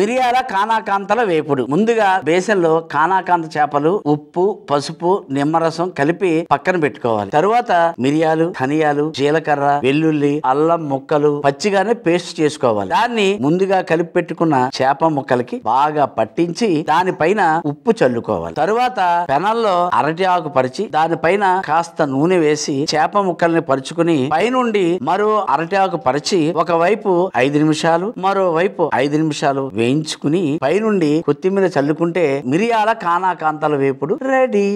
మిరియాల కానాకాంతల వేపుడు ముందుగా బేసన్లో కానాకాంత చేపలు ఉప్పు పసుపు నిమ్మరసం కలిపి పక్కన పెట్టుకోవాలి తరువాత మిరియాలు ధనియాలు జీలకర్ర వెల్లుల్లి అల్లం ముక్కలు పచ్చిగానే పేస్ట్ చేసుకోవాలి దాన్ని ముందుగా కలిపి పెట్టుకున్న చేప ముక్కలకి బాగా పట్టించి దానిపైన ఉప్పు చల్లుకోవాలి తరువాత పెనల్లో అరటి ఆకు పరిచి దానిపైన కాస్త నూనె వేసి చేప ముక్కల్ని పరుచుకుని పైనుండి మరో అరటి ఆకు పరిచి ఒకవైపు ఐదు నిమిషాలు మరోవైపు ఐదు నిమిషాలు వేయించుకుని పైనుండి కొత్తిమీర చల్లుకుంటే మిరియాల కానా కాంతాల వేపుడు రెడీ